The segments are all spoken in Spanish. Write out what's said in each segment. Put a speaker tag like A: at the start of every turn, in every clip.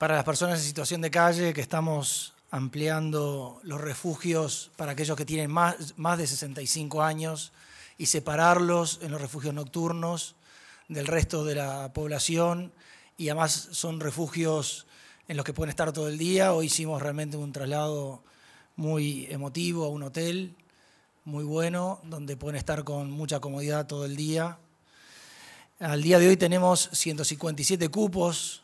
A: para las personas en situación de calle, que estamos ampliando los refugios para aquellos que tienen más, más de 65 años y separarlos en los refugios nocturnos del resto de la población. Y además son refugios en los que pueden estar todo el día. Hoy hicimos realmente un traslado muy emotivo a un hotel muy bueno, donde pueden estar con mucha comodidad todo el día. Al día de hoy tenemos 157 cupos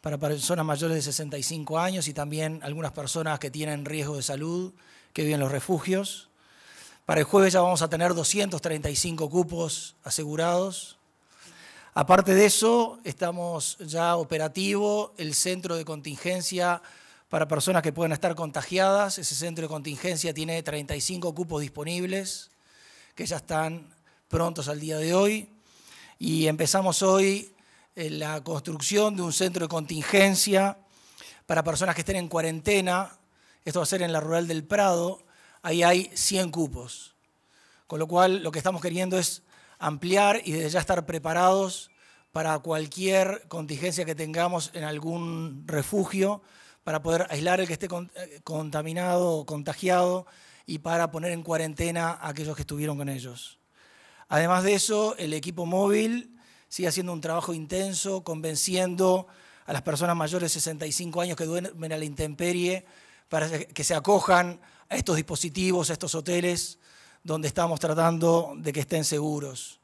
A: para personas mayores de 65 años y también algunas personas que tienen riesgo de salud, que viven en los refugios. Para el jueves ya vamos a tener 235 cupos asegurados. Aparte de eso, estamos ya operativo el centro de contingencia para personas que pueden estar contagiadas. Ese centro de contingencia tiene 35 cupos disponibles que ya están prontos al día de hoy. Y empezamos hoy la construcción de un centro de contingencia para personas que estén en cuarentena. Esto va a ser en la rural del Prado. Ahí hay 100 cupos. Con lo cual, lo que estamos queriendo es ampliar y desde ya estar preparados para cualquier contingencia que tengamos en algún refugio, para poder aislar el que esté eh, contaminado o contagiado y para poner en cuarentena a aquellos que estuvieron con ellos. Además de eso, el equipo móvil sigue haciendo un trabajo intenso, convenciendo a las personas mayores de 65 años que duermen a la intemperie para que se acojan a estos dispositivos, a estos hoteles donde estamos tratando de que estén seguros.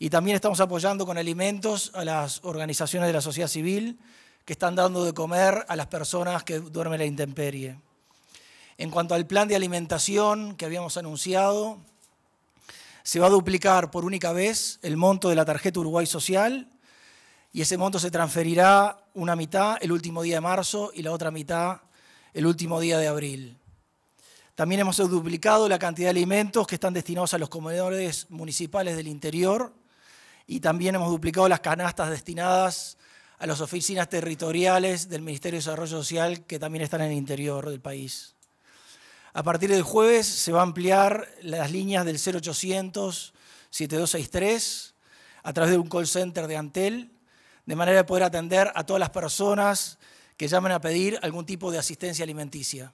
A: Y también estamos apoyando con alimentos a las organizaciones de la sociedad civil que están dando de comer a las personas que duermen a la intemperie. En cuanto al plan de alimentación que habíamos anunciado, se va a duplicar por única vez el monto de la tarjeta Uruguay Social y ese monto se transferirá una mitad el último día de marzo y la otra mitad el último día de abril. También hemos duplicado la cantidad de alimentos que están destinados a los comedores municipales del interior y también hemos duplicado las canastas destinadas a las oficinas territoriales del Ministerio de Desarrollo Social que también están en el interior del país. A partir del jueves se va a ampliar las líneas del 0800 7263 a través de un call center de Antel, de manera de poder atender a todas las personas que llamen a pedir algún tipo de asistencia alimenticia.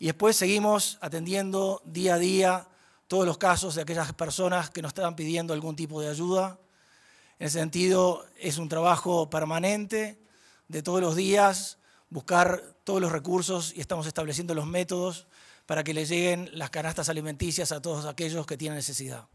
A: Y después seguimos atendiendo día a día todos los casos de aquellas personas que nos están pidiendo algún tipo de ayuda. En ese sentido, es un trabajo permanente de todos los días buscar todos los recursos y estamos estableciendo los métodos para que le lleguen las canastas alimenticias a todos aquellos que tienen necesidad.